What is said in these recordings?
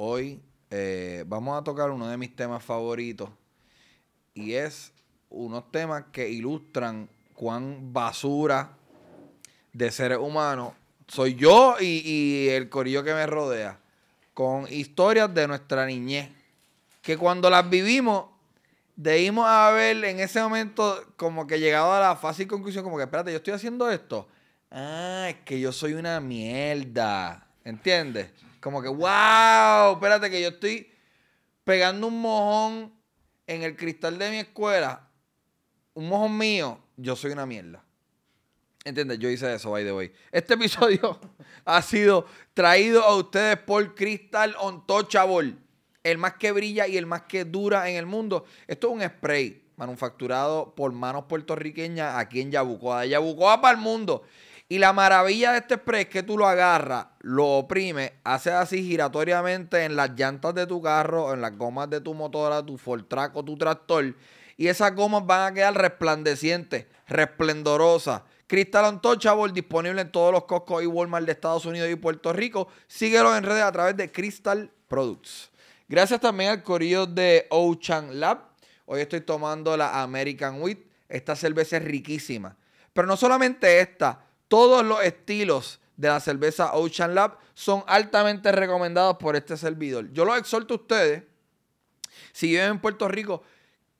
Hoy eh, vamos a tocar uno de mis temas favoritos y es unos temas que ilustran cuán basura de seres humanos soy yo y, el corillo que me rodea con historias de nuestra niñez que cuando las vivimos debimos haber en ese momento como que llegado a la fácil conclusión como que espérate yo estoy haciendo esto ah es que yo soy una mierda ¿entiendes? Como que, wow, espérate que yo estoy pegando un mojón en el cristal de mi escuela. Un mojón mío, yo soy una mierda. ¿Entiendes? Yo hice eso, by the way. Este episodio ha sido traído a ustedes por Crystal On Chabol El más que brilla y el más que dura en el mundo. Esto es un spray manufacturado por manos puertorriqueñas aquí en Yabucoa. De Yabucoa para el mundo. Y la maravilla de este spray es que tú lo agarras, lo oprimes, haces así giratoriamente en las llantas de tu carro, en las gomas de tu motora, tu fortraco, tu tractor. Y esas gomas van a quedar resplandecientes, resplendorosas. Cristal Untouchable disponible en todos los Costco y Walmart de Estados Unidos y Puerto Rico. Síguelo en redes a través de Crystal Products. Gracias también al corillo de Ocean Lab. Hoy estoy tomando la American Wheat. Esta cerveza es riquísima. Pero no solamente esta. Todos los estilos de la cerveza Ocean Lab son altamente recomendados por este servidor. Yo los exhorto a ustedes, si viven en Puerto Rico,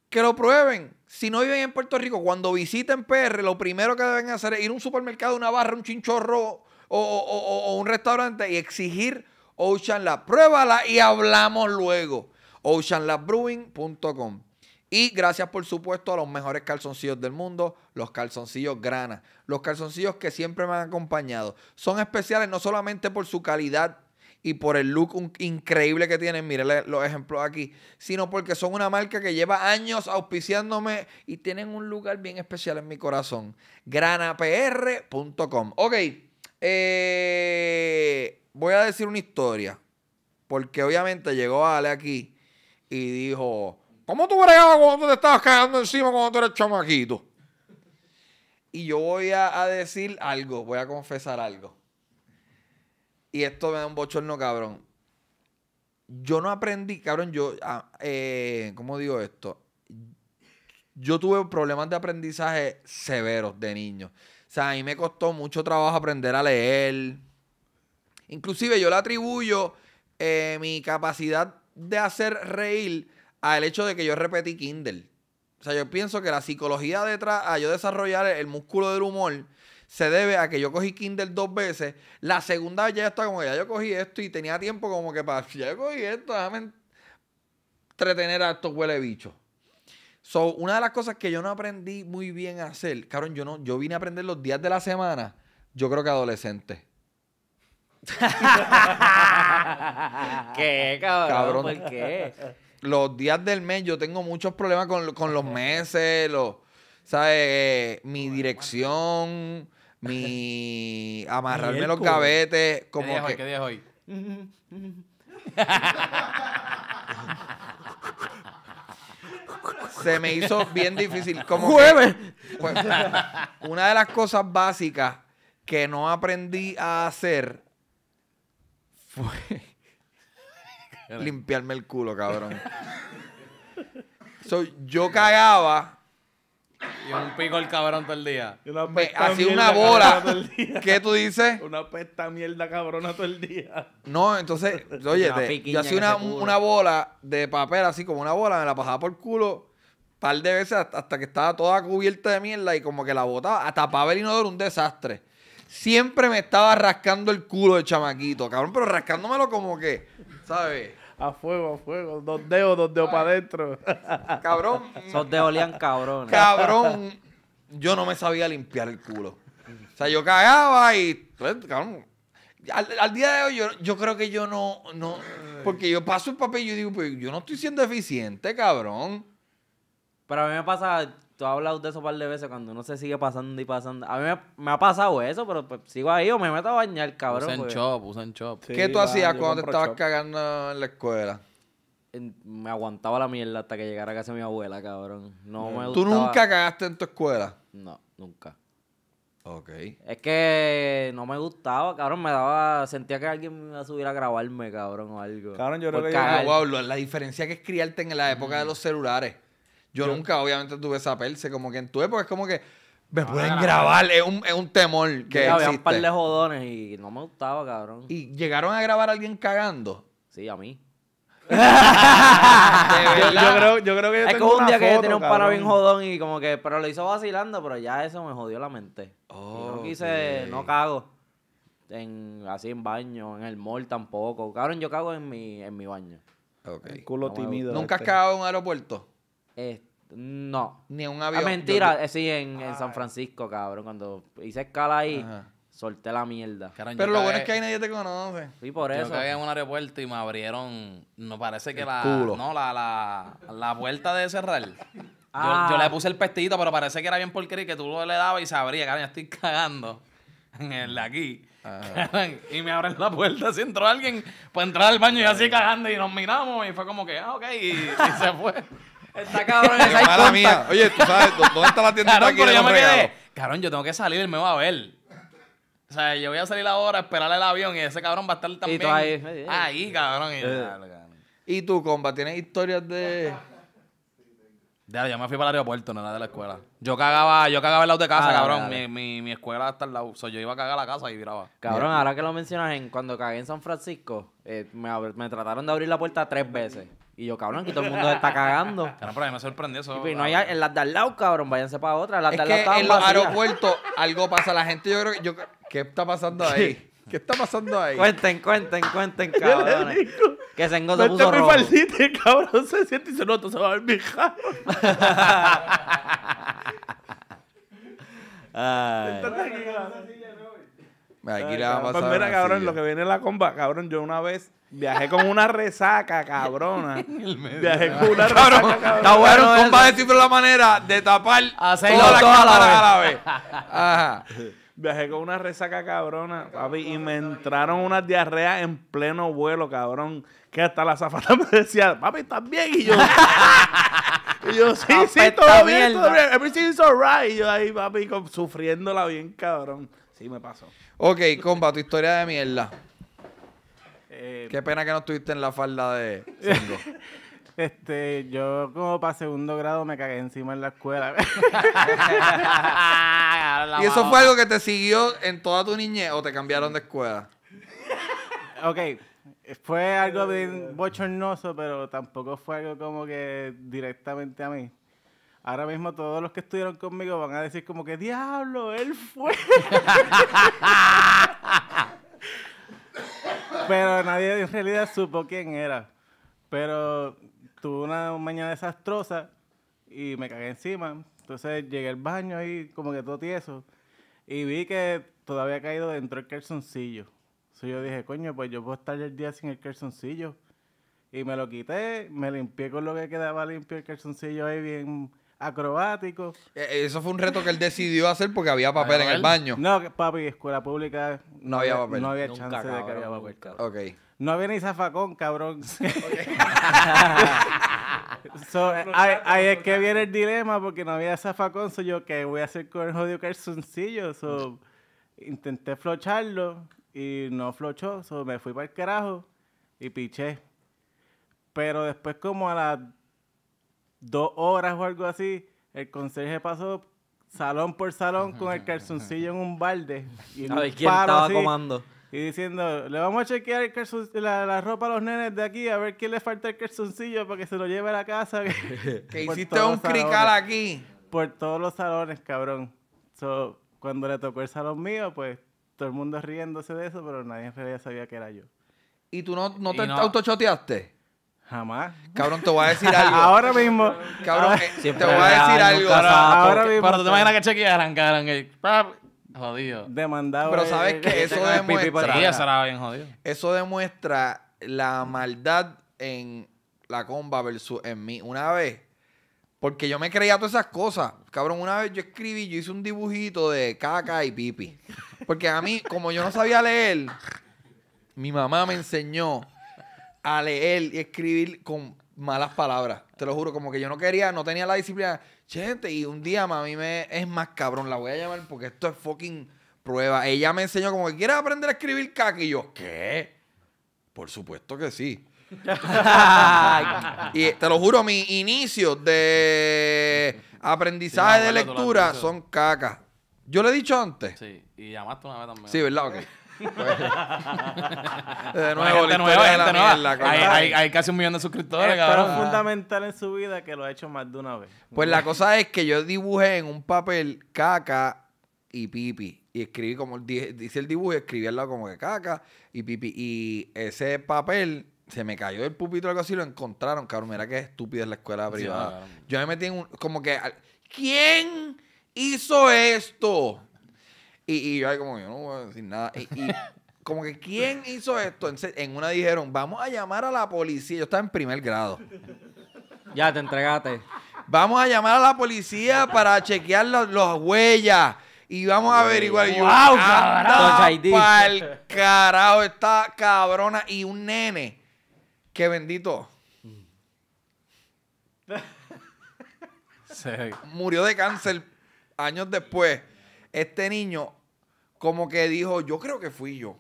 que lo prueben. Si no viven en Puerto Rico, cuando visiten PR, lo primero que deben hacer es ir a un supermercado, una barra, un chinchorro o, un restaurante y exigir Ocean Lab. Pruébala y hablamos luego. OceanLabBrewing.com y gracias, por supuesto, a los mejores calzoncillos del mundo, los calzoncillos grana. Los calzoncillos que siempre me han acompañado. Son especiales no solamente por su calidad y por el look increíble que tienen, miren los ejemplos aquí, sino porque son una marca que lleva años auspiciándome y tienen un lugar bien especial en mi corazón. granapr.com. Ok, eh, voy a decir una historia, porque obviamente llegó Ale aquí y dijo ¿Cómo tú bregabas cuando te estabas cagando encima cuando tú eras chamaquito? Y yo voy a, decir algo, voy a confesar algo. Y esto me da un bochorno, cabrón. Yo no aprendí, cabrón, yo, ah, eh, ¿cómo digo esto? Yo tuve problemas de aprendizaje severos de niño. O sea, a mí me costó mucho trabajo aprender a leer. Inclusive yo le atribuyo eh, mi capacidad de hacer reír el hecho de que yo repetí Kindle. O sea, yo pienso que la psicología detrás a yo desarrollar el músculo del humor se debe a que yo cogí Kindle dos veces. La segunda ya está como que ya yo cogí esto y tenía tiempo como que para, ya yo cogí esto, déjame entretener a estos huele bichos. So, una de las cosas que yo no aprendí muy bien a hacer, cabrón, yo no, yo vine a aprender los días de la semana, yo creo que adolescente. ¿Qué, cabrón? cabrón? los días del mes yo tengo muchos problemas con, los meses, los, ¿sabes? Eh, mi dirección, mi amarrarme los cabetes, Como ¿Qué día es hoy? Se me hizo bien difícil. Como ¡Jueves! una de las cosas básicas que no aprendí a hacer fue limpiarme el culo, cabrón. yo cagaba. Y un pico el cabrón todo el día. Y una pues, así una bola. ¿Qué tú dices? Una pesta mierda cabrona todo el día. No, entonces, oye, yo hacía una, bola de papel, así como una bola, me la pasaba por el culo par de veces hasta que estaba toda cubierta de mierda y como que la botaba. Hasta y el inodoro, un desastre siempre me estaba rascando el culo de chamaquito, cabrón, pero rascándomelo como que, ¿sabes? A fuego, a fuego. Dos dedos, dos dedos para adentro. Cabrón. Esos dedos cabrón. Cabrón. Yo no me sabía limpiar el culo. O sea, yo cagaba y. Pues, al, día de hoy, yo, creo que yo no, no. Porque yo paso el papel y yo digo, pues yo no estoy siendo eficiente, cabrón. Pero a mí me pasa tú has hablado de eso un par de veces cuando uno se sigue pasando y pasando. A mí me, ha pasado eso, pero pues, sigo ahí o me meto a bañar, cabrón. Usan chop, usan chop. ¿Qué tú hacías cuando te estabas cagando en la escuela? Me aguantaba la mierda hasta que llegara a casa mi abuela, cabrón. No mm. me ¿Tú nunca cagaste en tu escuela? No, nunca. Ok. Es que no me gustaba, cabrón. Me daba. Sentía que alguien me iba a subir a grabarme, cabrón, o algo. Cabrón, yo creo que. Ah, la diferencia que es criarte en la época de mm. los celulares. Yo, nunca, obviamente, tuve esa perse. Como que en tu época es como que me ah, pueden grabar. Es un, es un temor que existe. Había un par de jodones y no me gustaba, cabrón. ¿Y llegaron a grabar a alguien cagando? Sí, a mí. yo, creo, que yo tengo un día que que tenía un para bien jodón y como que, pero lo hizo vacilando, pero ya eso me jodió la mente. Yo no quise, no cago. En, así en baño, en el mall tampoco. Cabrón, yo cago en mi, en mi baño. culo tímido. ¿Nunca has este. cagado en un aeropuerto? no. Ni un ah, avión. es mentira, eh, sí, en, San Francisco, cabrón. Cuando hice escala ahí, solté la mierda. Pero lo bueno es que ahí nadie te conoce. Sí, por eso. Yo caí en un aeropuerto y me abrieron. No parece que la. Culo. No, la, la, puerta de cerrar. Yo, ah. le puse el pestito, pero parece que era bien porquería que tú le dabas y se abría, caray Estoy cagando en el de aquí. y me abren la puerta si entró alguien para pues entrar al baño y así cagando y nos miramos y fue como que, ah, ok, y se fue. Está cabrón, esa mía. Oye, tú sabes, ¿dónde está la tienda aquí pero yo me quedé. Cabrón, yo tengo que salir, él me va a ver. O sea, yo voy a salir ahora, a esperar el avión y ese cabrón va a estar también. ahí. Eh. cabrón. Y, tú, compa, ¿tienes historias de...? Ya, yo me fui para el aeropuerto, no era de la escuela. Yo cagaba, yo cagaba el lado de casa, ah, cabrón. Mi, mi, mi, escuela hasta al lado. O sea, yo iba a cagar a la casa y viraba. Cabrón, ahora que lo mencionas, en, cuando cagué en San Francisco, eh, me, me trataron de abrir la puerta tres veces. Y yo, cabrón, que todo el mundo se está cagando. Claro, pero a mí me sorprendió eso. Y, pues, no hay, en las de al lado, cabrón, váyanse para otra. En las de al en los aeropuertos algo pasa. La gente, yo creo que... Yo, ¿Qué está pasando ahí? ¿Qué? está pasando ahí? Cuenten, cuenten, cuenten, cabrón. Que se se puso rojo. mi el cabrón se siente y se nota, se va a ver mi Ay. Aquí Pues mira, cabrón, lo que viene la comba, cabrón, yo una vez viajé con una resaca, cabrona. viajé con una resaca, cabrón. Está bueno, comba de siempre la manera de tapar Hacerlo la cara toda la vez. Ajá. Viajé con una resaca cabrona, papi, y me entraron unas diarreas en pleno vuelo, cabrón. Que hasta la zafata me decía, papi, ¿estás bien? Y yo, y yo sí, sí, todo bien, todo bien. Everything's alright. Y yo ahí, papi, sufriéndola bien, cabrón. Sí, me pasó. Ok, comba, tu historia de mierda. Eh, Qué pena que no estuviste en la falda de cinco. Este, yo como para segundo grado me cagué encima en la escuela. ¿Y eso fue algo que te siguió en toda tu niñez o te cambiaron de escuela? Ok, fue algo bien bochornoso, pero tampoco fue algo como que directamente a mí ahora mismo todos los que estuvieron conmigo van a decir como que, diablo, él fue. Pero nadie en realidad supo quién era. Pero tuve una mañana desastrosa y me cagué encima. Entonces llegué al baño ahí como que todo tieso y vi que todavía había caído dentro el calzoncillo. Entonces yo dije, coño, pues yo puedo estar el día sin el calzoncillo. Y me lo quité, me limpié con lo que quedaba limpio el calzoncillo ahí bien acrobático. Eh, eh, eso fue un reto que él decidió hacer porque había papel en el baño. No, papi, escuela pública. No, había papel. No había chance de que había papel, cabrón. No había ni zafacón, cabrón. Eh, ahí es que viene el dilema porque no había zafacón. Soy yo, que voy a hacer con el jodido calzoncillo? So, intenté flocharlo y no flochó. me fui para el carajo y piché. Pero después, como a las dos horas o algo así, el conserje pasó salón por salón con el calzoncillo en un balde. Y a quién estaba Y diciendo, le vamos a chequear la, ropa a los nenes de aquí, a ver quién le falta el calzoncillo para que se lo lleve a la casa. que hiciste un crical aquí. Por todos los salones, cabrón. So, cuando le tocó el salón mío, pues todo el mundo riéndose de eso, pero nadie en realidad sabía que era yo. ¿Y tú no, no te autochoteaste? Jamás. Cabrón, te voy a decir algo. ahora mismo. Cabrón, eh, te voy a decir algo. ahora mismo. Pero tú te imaginas que chequearan, cabrón. Jodido. Demandado. Pero sabes que eso demuestra. bien jodido. Eso demuestra la maldad en la comba versus en mí. Una vez. Porque yo me creía todas esas cosas. Cabrón, una vez yo escribí, yo hice un dibujito de caca y pipi. Porque a mí, como yo no sabía leer, mi mamá me enseñó a leer y escribir con malas palabras. Te lo juro, como que yo no quería, no tenía la disciplina. Gente, y un día a mí me es más cabrón, la voy a llamar porque esto es fucking prueba. Ella me enseñó como que quieres aprender a escribir caca y yo, ¿qué? Por supuesto que sí. y te lo juro, mi inicios de aprendizaje de lectura son caca. Yo lo he dicho antes. Sí, y llamaste una vez también. Sí, ¿verdad? Ok de nuevo, de nuevo de hay, casi un millón de suscriptores, Pero fundamental en su vida que lo ha hecho más de una vez. Pues la cosa es que yo dibujé en un papel caca y pipi. Y escribí como dice el dibujo, y escribí al lado como que caca y pipi. Y ese papel se me cayó del pupito o algo así, lo encontraron, cabrón. Mira qué estúpida es la escuela privada. yo me metí en un. Como que. ¿Quién hizo esto? Y, y yo ahí como, yo no voy a decir nada. Y, como que, ¿quién hizo esto? En, en una dijeron, vamos a llamar a la policía. Yo estaba en primer grado. Ya, te entregaste. Vamos a llamar a la policía para chequear las huellas y vamos a averiguar. wow cabrón para el carajo esta cabrona! Y un nene. ¡Qué bendito! Murió de cáncer años después. Este niño como que dijo, yo creo que fui yo.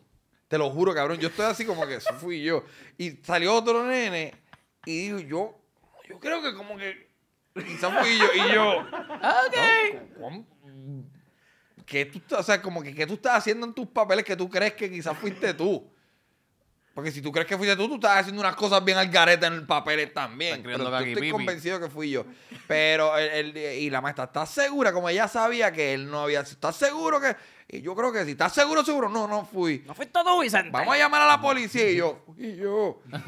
Te lo juro, cabrón. Yo estoy así como que eso fui yo. Y salió otro nene y dijo, yo, yo creo que como que quizás fui yo. Y yo, ok. ¿Qué tú, como que tú estás haciendo en tus papeles que tú crees que quizás fuiste tú? Porque si tú crees que fuiste tú, tú estás haciendo unas cosas bien al garete en el papeles también. Pero yo estoy convencido que fui yo. Pero y la maestra, está segura? Como ella sabía que él no había... ¿Estás seguro que...? Y yo creo que si estás seguro, seguro, no, no fui. No fuiste tú, Vicente. Vamos a llamar a la policía. Y yo, y yo.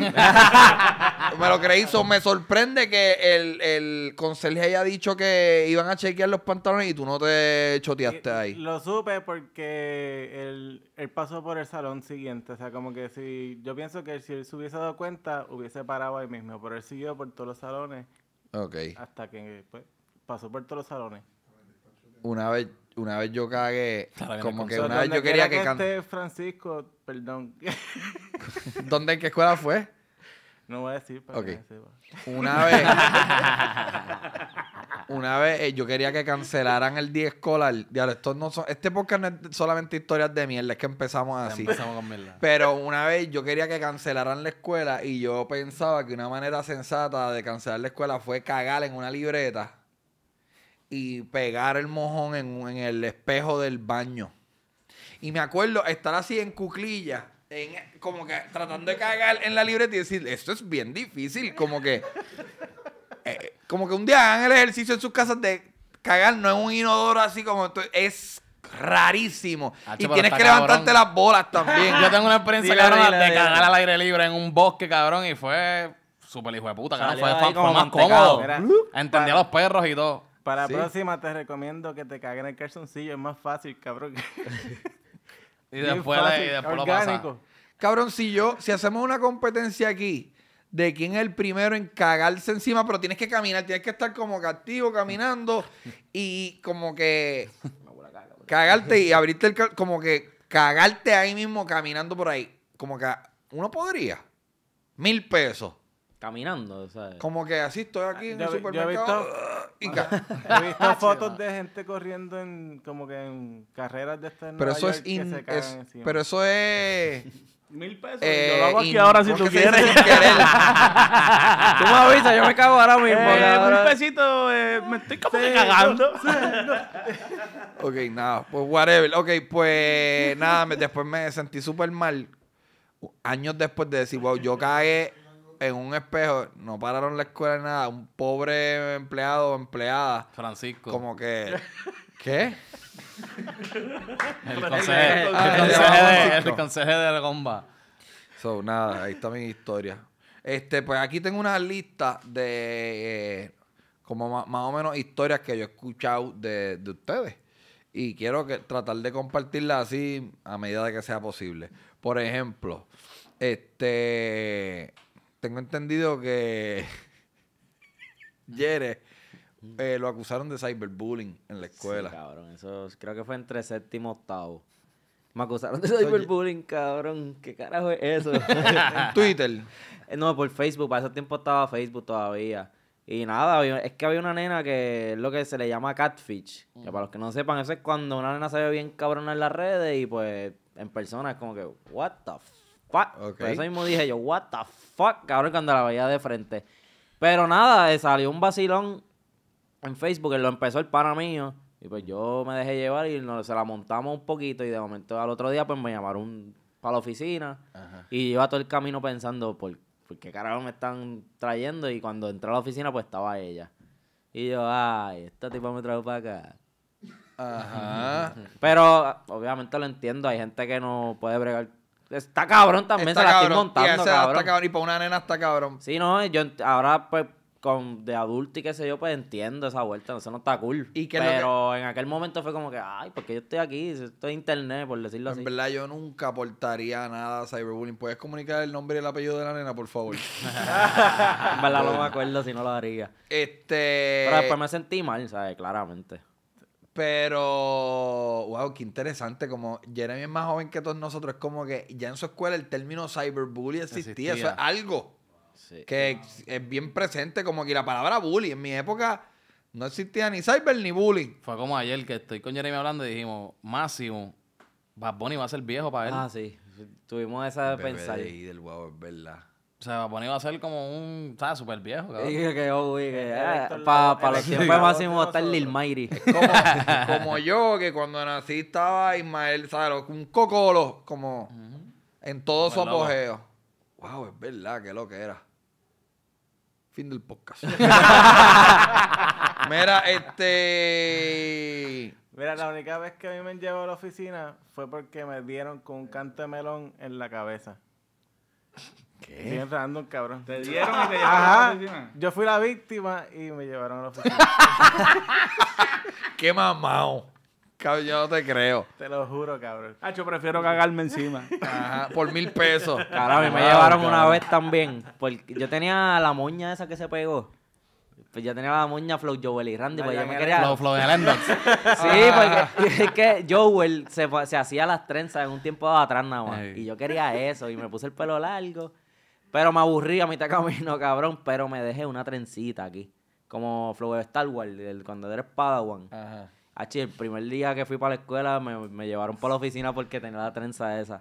me lo creí. me sorprende que el, el conserje haya dicho que iban a chequear los pantalones y tú no te choteaste ahí. Lo supe porque él, pasó por el salón siguiente. O sea, como que si yo pienso que si él se hubiese dado cuenta, hubiese parado ahí mismo. Pero él siguió por todos los salones. Ok. Hasta que pues, pasó por todos los salones. Una vez una vez yo cagué, como que una vez yo quería que, Francisco, perdón. ¿Dónde, en qué escuela fue? No voy a decir Una vez, una vez eh, yo quería que cancelaran el día escolar. no son, este podcast no es solamente historias de mierda, es que empezamos así. Pero una vez yo quería que cancelaran la escuela y yo pensaba que una manera sensata de cancelar la escuela fue cagar en una libreta y pegar el mojón en, el espejo del baño. Y me acuerdo estar así en cuclillas, como que tratando de cagar en la libreta y decir, esto es bien difícil, como que... Eh, como que un día hagan el ejercicio en sus casas de cagar, no es un inodoro así como esto, es rarísimo. y tienes que levantarte las bolas también. Yo tengo una experiencia, de cagar al aire libre en un bosque, cabrón, y fue súper hijo de puta, fue, fue más cómodo. Entendía los perros y todo. Para la próxima te recomiendo que te caguen el calzoncillo. Es más fácil, cabrón. y, después, fácil, y después, lo Cabroncillo, si hacemos una competencia aquí de quién es el primero en cagarse encima, pero tienes que caminar, tienes que estar como activo caminando y como que cagarte y abrirte el como que cagarte ahí mismo caminando por ahí. Como que ah, uno podría. Mil pesos caminando. sea... Como que así estoy aquí en el supermercado. Yo he visto, fotos de gente corriendo en como que en carreras de este pero eso es, in, Pero eso es. Mil pesos. Eh, yo lo hago eh, aquí ahora si tú quieres. tú me avisas, yo me cago ahora mismo. Eh, mil pesitos, eh, me estoy como que cagando. ok, nada, pues whatever. Ok, pues nada, me, después me sentí súper mal. Años después de decir, wow, yo cagué en un espejo, no pararon la escuela ni nada, un pobre empleado o empleada. Francisco. Como que. ¿Qué? el consejo el, de la bomba. So, nada, ahí está mi historia. Este, pues aquí tengo una lista de eh, como más, o menos historias que yo he escuchado de, ustedes. Y quiero que, tratar de compartirlas así a medida de que sea posible. Por ejemplo, este tengo entendido que Jere eh, lo acusaron de cyberbullying en la escuela. Sí, cabrón, eso creo que fue entre séptimo y octavo. Me acusaron de cyberbullying, cabrón. ¿Qué carajo es eso? ¿En Twitter? Eh, no, por Facebook. Para ese tiempo estaba Facebook todavía. Y nada, es que había una nena que es lo que se le llama catfish. para los que no sepan, eso es cuando una nena se ve bien cabrona en las redes y pues en persona es como que, what the eso mismo dije yo, what the fuck, cabrón, cuando la veía de frente. Pero nada, eh, salió un vacilón en Facebook, lo empezó el pana mío. Y pues yo me dejé llevar y nos, se la montamos un poquito. Y de momento al otro día, pues me llamaron para la oficina. Y Y a todo el camino pensando, ¿por, qué carajo me están trayendo? Y cuando entré a la oficina, pues estaba ella. Y yo, ay, esta tipo me trajo para acá. Ajá. Pero obviamente lo entiendo, hay gente que no puede bregar Está cabrón también, se la estoy montando, cabrón. Y para una nena está cabrón. Sí, no, yo ahora pues con de adulto y qué sé yo, pues entiendo esa vuelta, no sé, no está cool. Pero en aquel momento fue como que, ay, porque yo estoy aquí, estoy en internet, por decirlo así. En verdad, yo nunca aportaría nada a cyberbullying. ¿Puedes comunicar el nombre y el apellido de la nena, por favor? en verdad no me acuerdo si no lo haría. Este... Pero después me sentí mal, ¿sabes? Claramente. Pero, wow, qué interesante. Como Jeremy es más joven que todos nosotros, es como que ya en su escuela el término cyberbullying existía. Eso es algo que es bien presente. Como que la palabra bully en mi época no existía ni cyber ni bullying. Fue como ayer que estoy con Jeremy hablando y dijimos: Máximo, Bad Bunny va a ser viejo para él. Ah, sí. Tuvimos esa de pensar. Y del wow, verdad. O sea, ha va a ser como un. ¿Sabes? Súper viejo, Dije que yo... dije. Eh, para los tiempos máximos está el Lil Mayri. como, yo, que cuando nací estaba Ismael, ¿sabes? Un cocolo, como. En todo su apogeo. Wow, es verdad, qué lo que era. Fin del podcast. Mira, este. Mira, la única vez que a mí me llevó a la oficina fue porque me dieron con un canto de melón en la cabeza. ¿Qué? Bien random, cabrón. Te dieron y te llevaron Ajá. a la Yo fui la víctima y me llevaron a la oficina. Qué mamado! Cabrón, yo no te creo. Te lo juro, cabrón. Ah, yo prefiero cagarme encima. Ajá, por mil pesos. y me llevaron una vez también. Porque yo tenía la moña esa que se pegó. Pues ya tenía la moña Flow Joel y Randy, pues ya me quería. Flow, de Lenders. sí, porque es que Joel se, se hacía las trenzas en un tiempo atrás nada más. Y yo quería eso. Y me puse el pelo largo. Pero me aburrí a mitad camino, cabrón. Pero me dejé una trencita aquí. Como Flow de Star Wars, el, cuando eres Padawan. Ajá. el primer día que fui para la escuela me, llevaron para la oficina porque tenía la trenza esa.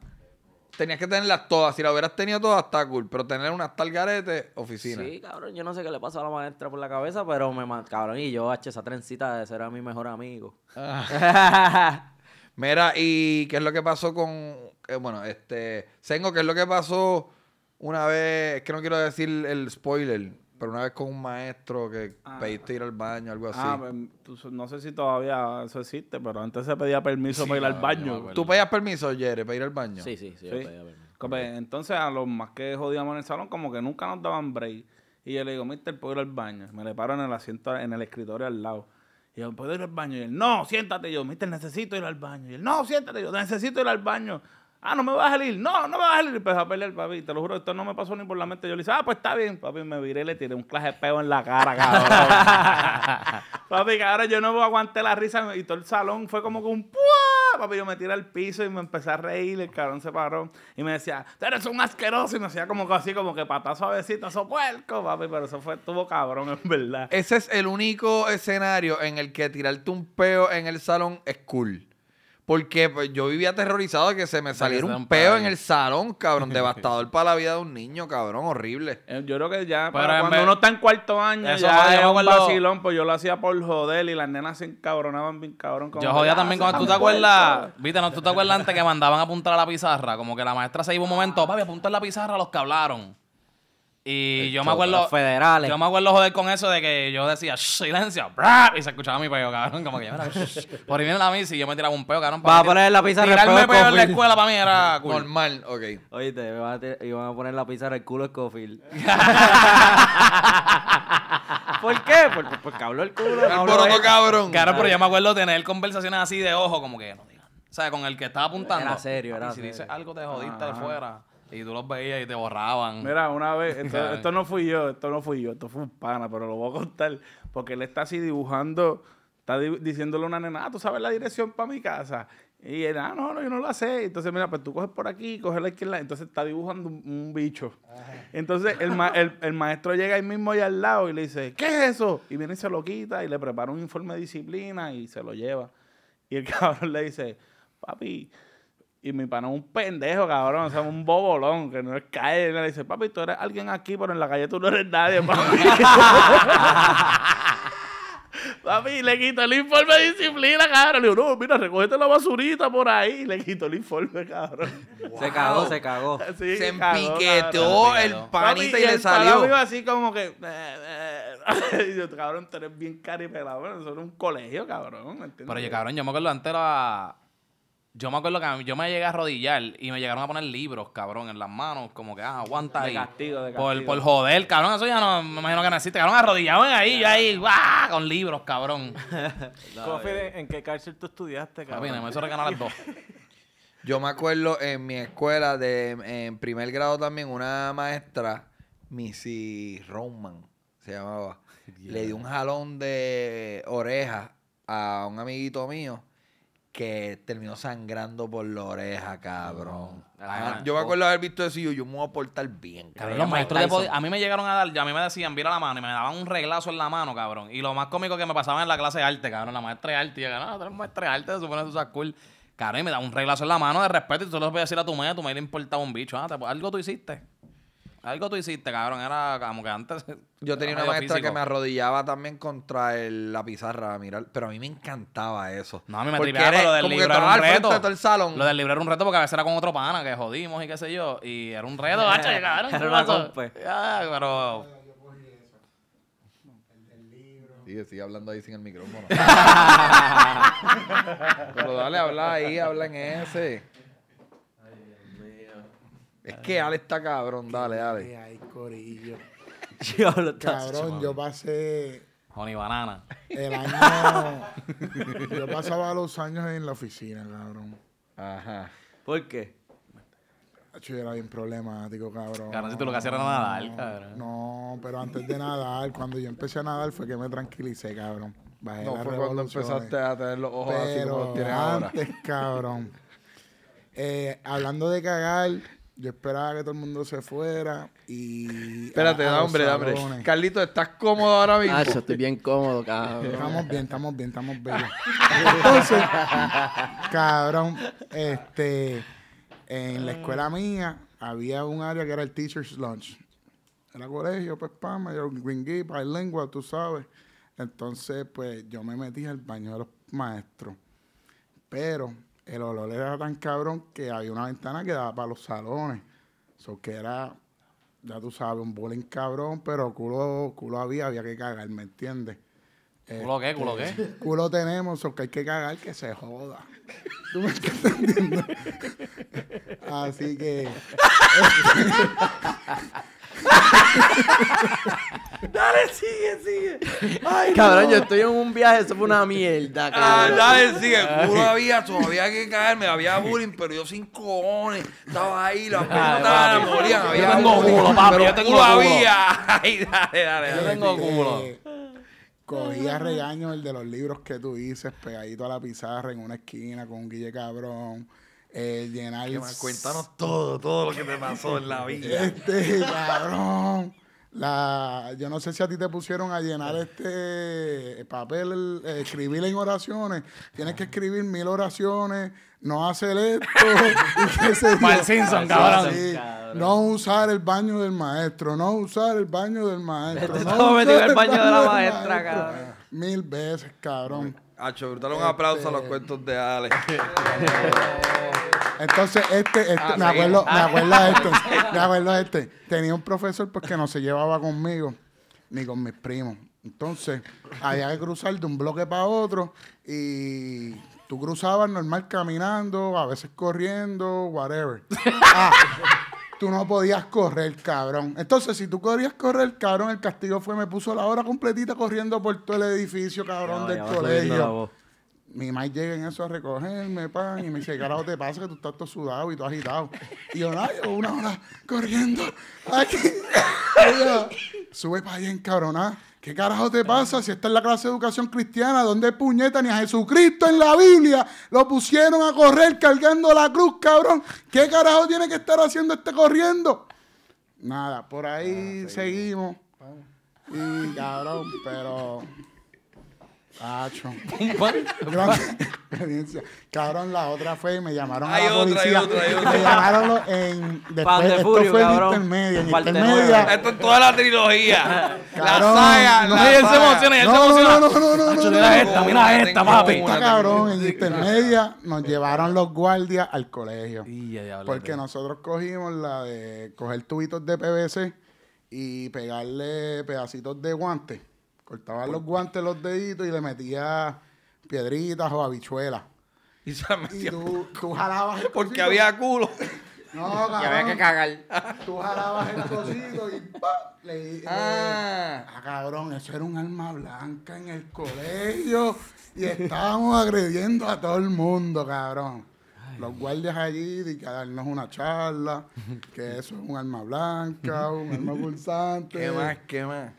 Tenías que tenerlas todas. Si la hubieras tenido todas, está cool. Pero tener una tal garete, oficina. Sí, cabrón. Yo no sé qué le pasó a la maestra por la cabeza, pero me cabrón. Y yo, H, esa trencita, ser a mi mejor amigo. Ah. Mira, ¿y qué es lo que pasó con. Eh, bueno, este. Sengo, ¿qué es lo que pasó una vez, es que no quiero decir el spoiler, pero una vez con un maestro que ah. pediste ir al baño, algo así. Ah, pues, pues, no sé si todavía eso existe, pero antes se pedía permiso para ir al baño. ¿Tú pedías permiso, Jerry, para ir al baño? Sí, sí, sí, Yo pedía permiso. entonces, a los más que jodíamos en el salón, como que nunca nos daban break. Y yo le digo, mister, ¿puedo ir al baño? Me le paro en el asiento, en el escritorio al lado. Y yo, ¿puedo ir al baño? Y él, no, siéntate. yo, mister, necesito ir al baño. Y él, no, siéntate. yo, necesito ir al baño. Ah, no me vas a salir. No, no me vas a salir. Empezó a pelear, papi. Te lo juro, esto no me pasó ni por la mente. Yo le dije, ah, pues está bien, papi. Me viré, le tiré un claje de peo en la cara, cabrón. papi, que ahora yo no aguanté la risa y todo el salón fue como que un ¡pua! Papi, yo me tiré al piso y me empecé a reír. El cabrón se paró y me decía, eres un asqueroso. Y me hacía como que así, como que patá suavecito, eso puerco, papi. Pero eso fue, estuvo cabrón, en verdad. Ese es el único escenario en el que tirarte un peo en el salón es cool. Porque pues, yo vivía aterrorizado de que se me saliera un peo en el salón, cabrón. devastador para la vida de un niño, cabrón. Horrible. Eh, yo creo que ya, Pero cuando uno está en cuarto año, Eso ya yo un vacilón, pues yo lo hacía por joder y las nenas se encabronaban bien cabrón. yo jodía también cuando tú te acuerdas, viste, no, tú te acuerdas antes que mandaban a apuntar a la pizarra. Como que la maestra se iba un momento, papi, apunta en la pizarra a los que hablaron. Y yo me acuerdo. Federales. Yo me acuerdo joder con eso de que yo decía silencio, brap, y se escuchaba mi peo, cabrón. Como que era. por ahí viene la misa y yo me tiraba un peo, cabrón. Para Va a poner la pizarra el culo. peo en la escuela para mí era Normal, ok. Oíste, me van a, me van a poner la pizarra el culo Scofield. ¿Por qué? Porque, porque habló el culo. El poroto, cabrón. Claro, pero yo me acuerdo tener conversaciones así de ojo, como que no digan. O sea, con el que estaba apuntando. Era serio, era. Y si dices algo te jodiste de fuera. Y tú los veías y te borraban. Mira, una vez, esto, no fui yo, esto no fui yo, esto fue un pana, pero lo voy a contar. Porque él está así dibujando, está diciéndole a una nena, ah, tú sabes la dirección para mi casa. Y él, ah, no, no, yo no lo sé. Entonces, mira, pues tú coges por aquí, coges la izquierda. Entonces está dibujando un, bicho. Entonces el, maestro llega ahí mismo y al lado y le dice, ¿qué es eso? Y viene y se lo quita y le prepara un informe de disciplina y se lo lleva. Y el cabrón le dice, papi, y mi pana es un pendejo, cabrón, o sea, un bobolón, que no es cae. le dice, papi, tú eres alguien aquí, pero en la calle tú no eres nadie, papi. papi, le quito el informe de disciplina, cabrón. Le digo, no, mira, recogete la basurita por ahí. Y le quito el informe, cabrón. Se cagó, se cagó. se empiqueteó el panita y, le salió. así como que... Eh, eh". y yo, cabrón, tú eres bien caripelado. Bueno, eso era un colegio, cabrón. Pero yo, cabrón, yo me lo antes era... Yo me acuerdo que yo me llegué a arrodillar y me llegaron a poner libros, cabrón, en las manos, como que, ah, aguanta ahí. Por, joder, cabrón, eso ya no, me imagino que naciste, existe. Cabrón, arrodillado ahí, yo ahí, Con libros, cabrón. ¿en qué cárcel tú estudiaste, cabrón? Papi, me hizo dos. Yo me acuerdo en mi escuela, de, en primer grado también, una maestra, Missy Roman, se llamaba, le dio un jalón de oreja a un amiguito mío que terminó sangrando por la oreja, cabrón. Ah, yo me oh. acuerdo haber visto eso y yo, yo me voy a portar bien, cabrón. Los maestros a mí me llegaron a dar, a mí me decían, mira la mano, y me daban un reglazo en la mano, cabrón. Y lo más cómico que me pasaba en la clase de arte, cabrón, la maestra de arte, y yo, no, tú maestra de arte, se supone que tú cool. Cabrón, y me da un reglazo en la mano de respeto y tú se lo voy a decir a tu madre, tu madre le importaba un bicho, ah, algo tú hiciste. Algo tú hiciste, cabrón. Era como que antes. Yo tenía una maestra que me arrodillaba también contra la pizarra a mirar. Pero a mí me encantaba eso. No, a mí me tripeaba lo del libro un reto. De todo el salón. Lo del libro era un reto porque a veces era con otro pana que jodimos y qué sé yo. Y era un reto, bacho, cabrón. Era un eso. Ah, pero. Sigue, sigue hablando ahí sin el micrófono. Pero dale, habla ahí, habla en ese. Es que Ale está cabrón, dale, Ale. Ay, corillo. Cabrón, yo pasé Honey Banana. el año. yo pasaba los años en la oficina, cabrón. Ajá. ¿Por qué? Yo era bien problemático, cabrón. Cabrón, si tú lo que hacías era nadar, cabrón. No, pero antes de nadar, cuando yo empecé a nadar fue que me tranquilicé, cabrón. No fue cuando empezaste a tener los ojos así Pero antes, cabrón. Eh, hablando de cagar, yo esperaba que todo el mundo se fuera y... Espérate, da hombre, da hombre. Carlito, ¿estás cómodo ahora mismo? Ah, yo estoy bien cómodo, cabrón. Estamos bien, estamos bien, estamos bien. Entonces, cabrón, este... En la escuela mía había un área que era el Teacher's Lunch. Era colegio, pues, pam, yo hay lengua, tú sabes. Entonces, pues, yo me metí al baño de los maestros. Pero el olor era tan cabrón que había una ventana que daba para los salones. Eso que era, ya tú sabes, un bullying cabrón, pero culo, culo había, había que cagar, ¿me entiendes? ¿Culo qué? ¿Culo qué? Este, culo tenemos, o que hay que cagar que se joda. ¿Tú me estás entendiendo? Así que... Dale, sigue, sigue. Cabrón, yo estoy en un viaje, eso fue una mierda. Ah, cabrón. Ah, dale, sigue. había todavía que caerme, había bullying, pero yo sin cojones. Estaba ahí, la piernas estaban, moría. Había tengo culo, papi, pero yo tengo culo. había. dale, dale, Yo tengo culo. Eh, Cogía regaño el de los libros que tú dices, pegadito a la pizarra en una esquina con un guille cabrón. Eh, llenar. Cuéntanos todo, todo lo que te pasó en la vida. Este cabrón. La, yo no sé si a ti te pusieron a llenar ah. este eh, papel, escribir en oraciones. Tienes que ah. escribir mil oraciones, no hacer esto. Mal cabrón. no usar el baño del maestro, no usar el baño del maestro. no me el baño, de la maestra, cabrón. Mil veces, cabrón. Hacho, brutal, un aplauso a los este, cuentos de Alex. Entonces, este, este ah, me, acuerdo, me acuerdo ah. de este, me acuerdo de este. Tenía un profesor porque pues, no se llevaba conmigo ni con mis primos. Entonces, había que cruzar de un bloque para otro y tú cruzabas normal caminando, a veces corriendo, whatever. Ah, tú no podías correr, cabrón. Entonces, si tú podías correr, cabrón, el castigo fue me puso la hora completita corriendo por todo el edificio, cabrón, del colegio mi madre llega en eso a recogerme, pan, y me dice, carajo, te pasa que tú estás todo sudado y todo agitado. Y yo, nada, una hora corriendo aquí. sube para allá encabronada. ¿Qué carajo te pasa? Si esta es la clase de educación cristiana, donde puñeta ni a Jesucristo en la Biblia lo pusieron a correr cargando la cruz, cabrón. ¿Qué carajo tiene que estar haciendo este corriendo? Nada, por ahí ah, seguimos. Y cabrón, pero Ah, cabrón, la otra fue y me llamaron hay a la otra, policía. Hay otra, hay otra. Me llamaron en después, esto Furio, fue en intermedia, en esto es toda la trilogía. Cabrón, la saga, no, la, él se emociona, él no, se No, no, no, no, no, mira esta, mira esta, papi. Esta cabrón, en intermedia nos llevaron los guardias al colegio. Porque nosotros cogimos la de coger tubitos de PVC y pegarle pedacitos de guantes. Cortaba los guantes, los deditos y le metía piedritas o habichuelas. Y, se y tú, tú, jalabas el Porque había culo. No, cabrón. Y había que cagar. Tú jalabas el cosito y ¡pam! Le, ah. ah, cabrón, eso era un arma blanca en el colegio y estábamos agrediendo a todo el mundo, cabrón. Los guardias allí de que darnos una charla, que eso es un arma blanca, un arma pulsante. ¿Qué más? ¿Qué más?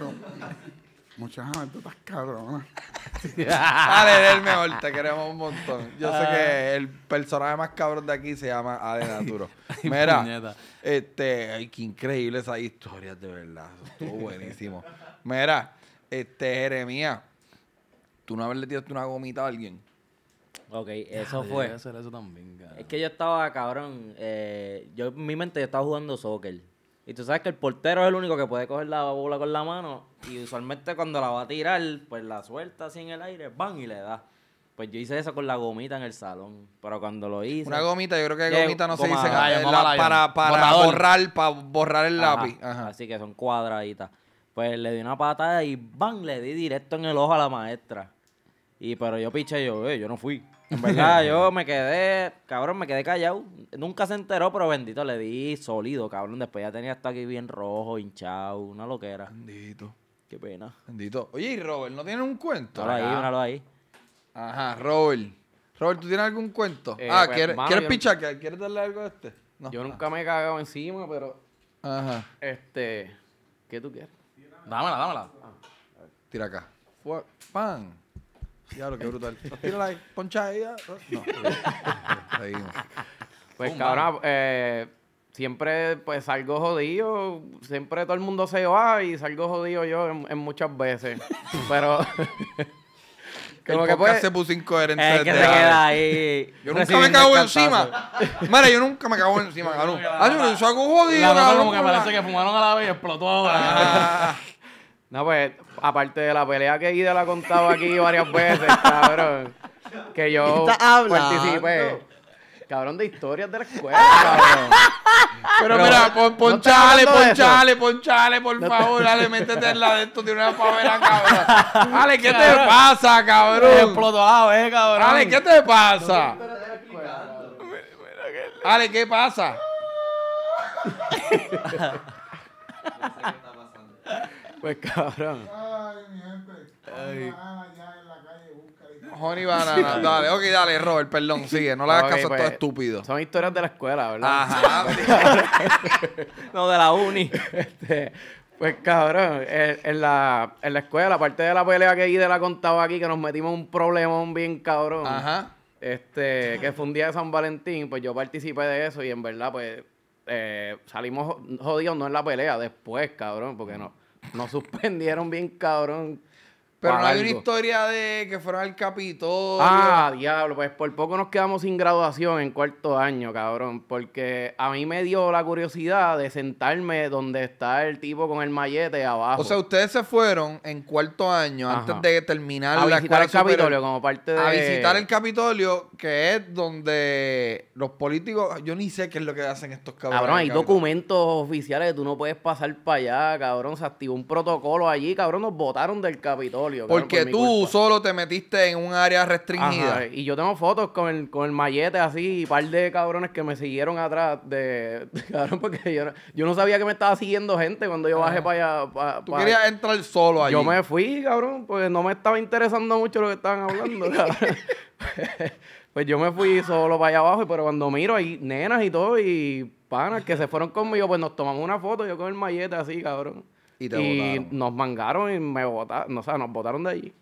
Mucho, muchas estás cabrón. Ale, es el mejor, te queremos un montón. Yo sé que ah. el personaje más cabrón de aquí se llama Ale Naturo. Mira, este, ay, qué increíble esa historias, de verdad. estuvo buenísimo. Mira, este, Jeremía, tú no haberle tirado una gomita a alguien. Ok, eso fue. eso es que yo estaba cabrón. Eh, yo en mi mente yo estaba jugando soccer. Y tú sabes que el portero es el único que puede coger la bola con la mano. Y usualmente cuando la va a tirar, pues la suelta así en el aire, ¡bam! y le da. Pues yo hice eso con la gomita en el salón. Pero cuando lo hice. Una gomita, yo creo que gomita no se dice. Ah, para para borrar, para borrar el lápiz. Así que son cuadraditas. Pues le di una patada y ¡bam! le di directo en el ojo a la maestra. Y pero yo piché yo, eh, yo no fui. En verdad, yo me quedé, cabrón, me quedé callado. Nunca se enteró, pero bendito, le di sólido, cabrón. Después ya tenía hasta aquí bien rojo, hinchado, una loquera. Bendito. Qué pena. Bendito. Oye, ¿y Robert, ¿no tienes un cuento? Míralo ahí, míralo ahí. Ajá, Robert. Robert, ¿tú tienes algún cuento? Eh, ah, pues, ¿quieres, ¿quieres ¿Quieres darle algo a este? No. Yo nunca me he cagado encima, pero. Ajá. Este. ¿Qué tú quieres? Dámela, dámela. Ah. Tira acá. Pan. ¡Claro, qué brutal. Tira la ahí. No. Seguimos. Pues, cabrón, eh, siempre pues salgo jodido, siempre todo el mundo se va y salgo jodido yo en, muchas veces. Pero como el que pues, se puso incoherente. Es que se queda ahí. Yo nunca me cago encima. Mira, yo nunca me cago encima, cabrón. Ay, ah, yo me salgo jodido. No, como que parece que fumaron a la vez y explotó. Ah. no, pues aparte de la pelea que Ida la ha contado aquí varias veces, cabrón, que yo participé. Cabrón, de historias de la escuela, cabrón. Pero, mira, pon, ponchale, ponchale, ponchale, por favor. Dale, métete en la de esto, tiene una pavera, cabrón. Dale, ¿qué te pasa, cabrón? Te explotó explotado, eh, cabrón. Dale, ¿qué te pasa? Dale, ¿qué pasa? pues cabrón dale. Ok, dale, Robert, perdón, sigue. No le hagas caso a todo pues, estúpido. Son historias de la escuela, ¿verdad? Ajá. No, de la uni. Este, pues cabrón, en, la, en la escuela, aparte de la pelea que Ida la contado aquí, que nos metimos en un problemón bien cabrón. Ajá. Este, que fue un día de San Valentín, pues yo participé de eso y en verdad, pues, eh, salimos jodidos no en la pelea, después, cabrón, porque no, nos suspendieron bien, cabrón. Pero no hay una historia de que fueron al Capitolio. Ah, diablo, pues por poco nos quedamos sin graduación en cuarto año, cabrón. Porque a mí me dio la curiosidad de sentarme donde está el tipo con el mallete abajo. O sea, ustedes se fueron en cuarto año antes de terminar a la escuela. A visitar el Capitolio como parte de. A visitar el Capitolio, que es donde los políticos. Yo ni sé qué es lo que hacen estos cabrones. Cabrón, hay documentos oficiales que tú no puedes pasar para allá, cabrón. Se activó un protocolo allí, cabrón. Nos votaron del Capitolio. Porque tú solo te metiste en un área restringida. y yo tengo fotos con el, con el mallete así, y par de cabrones que me siguieron atrás de, porque yo, no sabía que me estaba siguiendo gente cuando yo bajé para allá. tú querías entrar solo allí. Yo me fui, cabrón, porque no me estaba interesando mucho lo que estaban hablando, Pues yo me fui solo para allá abajo, pero cuando miro ahí nenas y todo y panas que se fueron conmigo, pues nos tomamos una foto yo con el mallete así, cabrón. Y, nos mangaron y me botaron, o nos botaron de allí.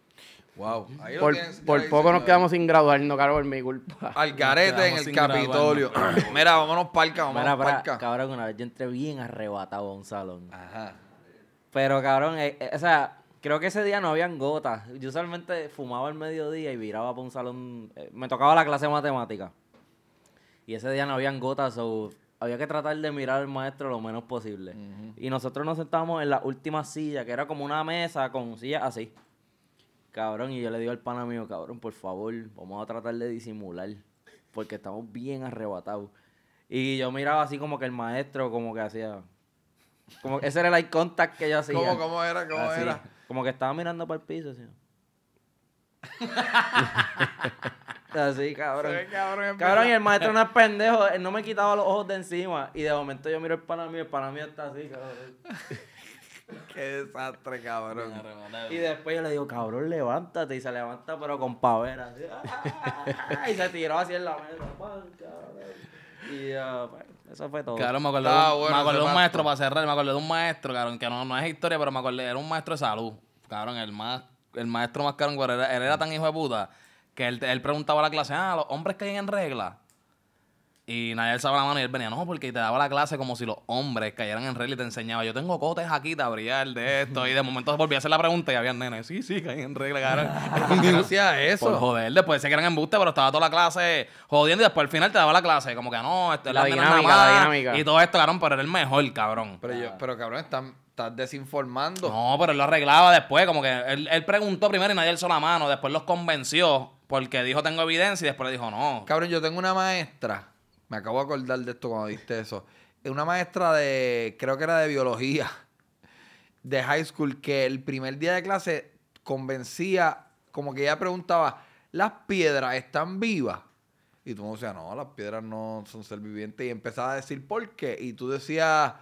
Wow. por, poco nos quedamos sin graduar, no cargo por mi culpa. Al garete en el Capitolio. Mira, vámonos parca, vámonos Cabrón, una vez yo entré bien arrebatado a un salón. Ajá. Pero cabrón, eh, eh, o sea, creo que ese día no habían gotas. Yo usualmente fumaba al mediodía y viraba para un salón. Eh, me tocaba la clase de matemática. Y ese día no habían gotas, o había que tratar de mirar al maestro lo menos posible. Y nosotros nos sentamos en la última silla, que era como una mesa con silla así. Cabrón, y yo le digo al pana mío, cabrón, por favor, vamos a tratar de disimular, porque estamos bien arrebatados. Y yo miraba así como que el maestro, como que hacía. Como ese era el eye contact que yo hacía. ¿Cómo, era? ¿Cómo era? Como que estaba mirando para el piso, así. Así, cabrón. cabrón, y el maestro no es pendejo. Él no me quitaba los ojos de encima. Y de momento yo miro el pana mío. El pana mío está así, cabrón. Qué desastre, cabrón. Y después yo le digo, cabrón, levántate. Y se levanta, pero con pavera. y se tiró así en la mesa. y uh, eso fue todo. Claro, me acordé, me acordé de un maestro, para cerrar, me acordé de un maestro, cabrón, que no, no es historia, pero me acordé, era un maestro de salud. Cabrón, el más, el maestro más caro en él era tan hijo de puta que él, preguntaba a la clase, ah, los hombres caen en regla. Y nadie sabía la mano y él venía, no, porque te daba la clase como si los hombres cayeran en regla y te enseñaba, yo tengo cotes aquí te el de esto. Y de momento volví a hacer la pregunta y había nenes, sí, sí, caen en regla, cabrón. eso. Por joder, después decía que eran embuste, pero estaba toda la clase jodiendo y después al final te daba la clase, como que no, este, la, dinámica, la dinámica. Y todo esto, cabrón, pero era el mejor, cabrón. Pero, yo, ah. pero cabrón, están desinformando. No, pero él lo arreglaba después, como que él, él preguntó primero y nadie alzó la mano, después los convenció porque dijo tengo evidencia y después le dijo no. Cabrón, yo tengo una maestra, me acabo de acordar de esto cuando diste eso, una maestra de, creo que era de biología, de high school, que el primer día de clase convencía, como que ella preguntaba, ¿las piedras están vivas? Y tú me decías, no, las piedras no son ser vivientes. Y empezaba a decir por qué. Y tú decías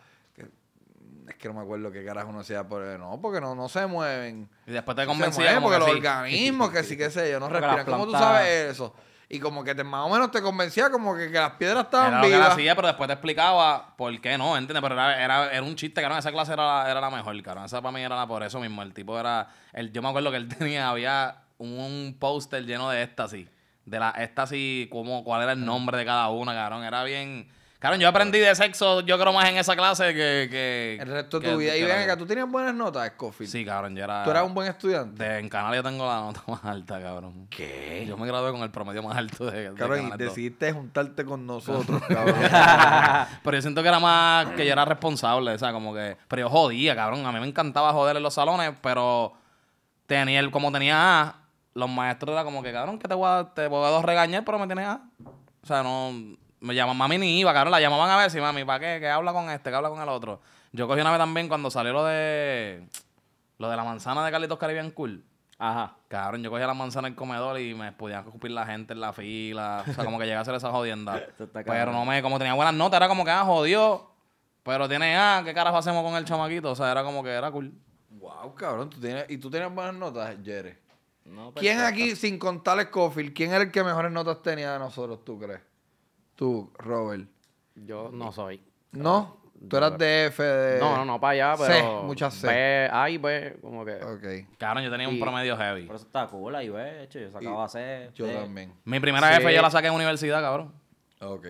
es que no me acuerdo qué carajo uno sea, pero no, porque no, no se mueven. Y después te convencía. porque los organismos, que sí, que sé yo, no respiran. ¿Cómo tú sabes eso? Y como que te, más o menos te convencía como que, las piedras estaban era vivas. Lo hacía, pero después te explicaba por qué no, ¿entiendes? Pero era, era, un chiste, cabrón. Esa clase era la, era la mejor, cabrón. Esa para mí era la por eso mismo. El tipo era... El, yo me acuerdo que él tenía... Había un póster lleno de éxtasis. De la éxtasis, como, cuál era el nombre de cada una, cabrón. Era bien... Cabrón, yo aprendí de sexo, yo creo más en esa clase que. el resto de tu vida. Y ven acá, tú tenías buenas notas, Scofield. Sí, cabrón, yo era. Tú eras un buen estudiante. en Canal yo tengo la nota más alta, cabrón. ¿Qué? Yo me gradué con el promedio más alto de. de cabrón, y decidiste juntarte con nosotros, cabrón. pero yo siento que era más. que yo era responsable, o sea, como que. Pero yo jodía, cabrón. A mí me encantaba joder en los salones, pero. tenía el, Como tenía A, los maestros eran como que, cabrón, que te voy a, te voy a regañar, pero me tienes A. O sea, no me llamaban mami ni iba, cabrón. La llamaban a ver si mami, ¿para qué? ¿Qué habla con este? ¿Qué habla con el otro? Yo cogí una vez también cuando salió lo de. Lo de la manzana de Carlitos Caribbean Cool. Ajá. Cabrón, yo cogía la manzana en el comedor y me podían escupir la gente en la fila. O sea, como que llegué a hacer esa jodienda. pero no me, como tenía buenas notas, era como que, ah, jodió. Pero tiene, ah, ¿qué carajo hacemos con el chamaquito? O sea, era como que era cool. Wow, cabrón, tú tienes, y tú tenías buenas notas, Jerry. ¿Quién aquí, sin contarle Scofield, quién era el que mejores notas tenía de nosotros, tú crees? tú, Robert? Yo no soy. ¿No? Tú eras de F, de... No, no, no, para allá, pero... C, muchas C. B, A B, como que... Ok. Claro, yo tenía un promedio heavy. Por eso está cool ahí, ve, hecho, yo sacaba C. Yo también. Mi primera F yo la saqué en universidad, cabrón. Ok.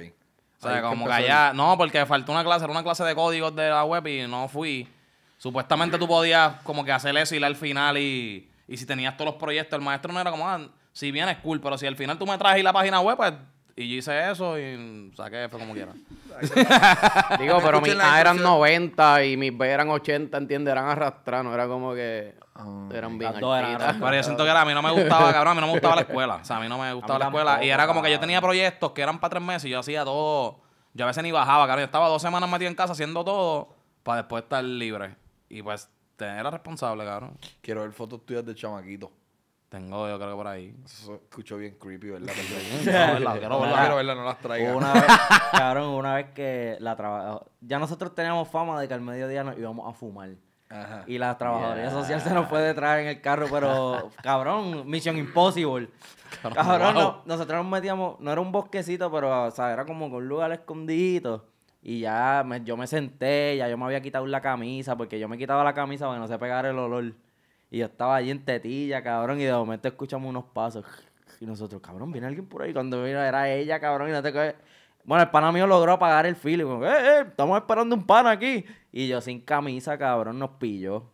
O sea, como que allá... No, porque faltó una clase, era una clase de códigos de la web y no fui. Supuestamente tú podías como que hacerle eso y al final y... Y si tenías todos los proyectos, el maestro no era como... Ah, si bien es cool, pero si al final tú me traes y la página web, pues y yo hice eso y saqué fue como quiera. Digo, pero mis A eran 90 y mis B eran 80, ¿entiendes? Eran arrastrando era como que ah, eran bien Pero yo siento que era, a mí no me gustaba, cabrón, a mí no me gustaba la escuela. O sea, a mí no me gustaba la escuela. Y era como que yo tenía proyectos que eran para tres meses y yo hacía todo. Yo a veces ni bajaba, cabrón. Yo estaba dos semanas metido en casa haciendo todo para después estar libre. Y pues, era responsable, cabrón. Quiero ver fotos tuyas de chamaquito. Tengo, yo creo que por ahí. Eso escuchó bien creepy, ¿verdad? no, no las traigo. Una vez, cabrón, una vez que la trabajó. Ya nosotros teníamos fama de que al mediodía nos íbamos a fumar. Y la trabajadora social se nos fue detrás en el carro, pero cabrón, Mission Impossible. Cabrón, nosotros nos metíamos, no era un bosquecito, pero era como con un lugar escondido. Y ya yo me senté, ya yo me había quitado la camisa, porque yo me quitaba la camisa para que no se pegar el olor. Y yo estaba allí en tetilla, cabrón, y de momento escuchamos unos pasos. Y nosotros, cabrón, viene alguien por ahí. Cuando vino era ella, cabrón, y no te Bueno, el pana mío logró apagar el filo. Como, eh, eh, estamos esperando un pana aquí. Y yo sin camisa, cabrón, nos pilló.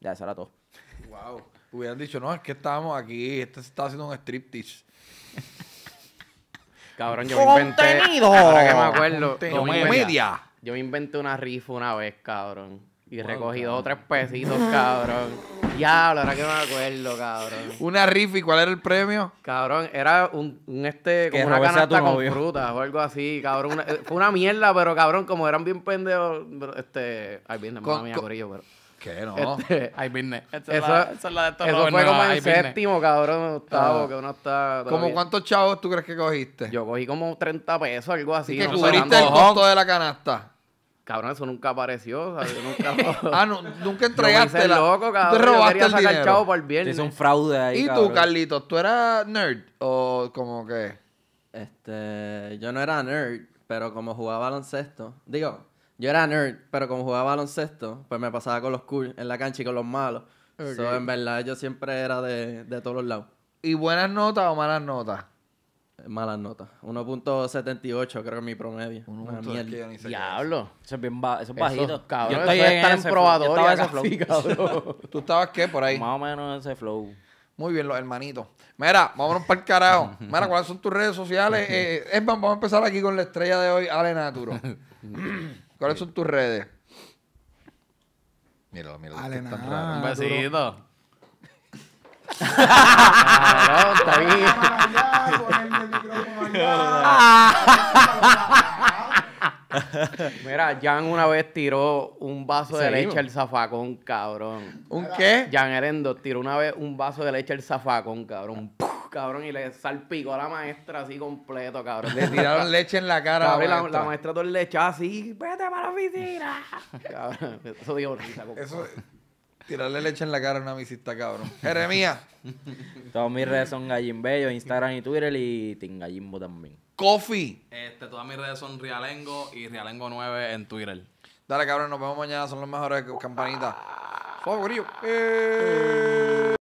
Ya, eso era todo. Wow. Hubieran dicho, no, es que estábamos aquí, este se está haciendo un striptease. Cabrón, yo me inventé. ¡Contenido! Ahora que me acuerdo. Yo yo me inventé una rifa una vez, cabrón. Y recogí dos o tres pesitos, cabrón. Diablo, ahora que me acuerdo, cabrón. Una rifa y cuál era el premio. Cabrón, era un, un este, como una canasta con frutas o algo así, cabrón. fue una mierda, pero cabrón, como eran bien pendejos, este. Ay, bien, mamá mía, por corillo, pero. ¿Qué no? Este, ay, business. Eh. es la, de Eso fue como el eh. séptimo, cabrón, octavo, ah. que uno está. ¿Cómo cuántos chavos tú crees que cogiste? Yo cogí como 30 pesos, algo así. ¿Y que cubriste el costo de la canasta? Cabrón, eso nunca apareció. ¿sabes? Nunca, ah, no, nunca entregaste. la... loco, cabrón. Te robaste el dinero. para el viernes. Es un fraude ahí. ¿Y tú, Carlitos, tú eras nerd o como que? Este, yo no era nerd, pero como jugaba baloncesto, digo, yo era nerd, pero como jugaba baloncesto, pues me pasaba con los cool en la cancha y con los malos. en verdad, yo siempre era de, de todos los lados. ¿Y buenas notas o malas notas? Malas notas. 1.78 creo que mi promedio. Una mierda. Diablo. Eso es bien bajito. cabrón, yo estoy eso en probador. flow. ¿Tú estabas qué por ahí? Más o menos en ese flow. Muy bien, los hermanitos. Mira, vámonos para el carajo. Mira, ¿cuáles son tus redes sociales? eh, vamos a empezar aquí con la estrella de hoy, Ale Naturo. ¿Cuáles son tus redes? Míralo, míralo. Ale Naturo. Un besito. Ah, Mira, Jan una vez tiró un vaso de leche al zafacón, cabrón. ¿Un qué? Jan Erendo tiró una vez un vaso de leche al zafacón, cabrón. Cabrón, y le salpicó a la maestra así completo, cabrón. Le tiraron leche en la cara. la, maestra. la, maestra leche así, vete para la oficina. eso dio risa. Eso, Tirarle leche en la cara a una visita cabrón. Jeremías. Todas mis redes son Gallimbello, Instagram y Twitter y Tingallimbo también. Coffee. Este, todas mis redes son Rialengo y Rialengo9 en Twitter. Dale, cabrón, nos vemos mañana. Son los mejores campanitas. Ah. Fuego, Eh.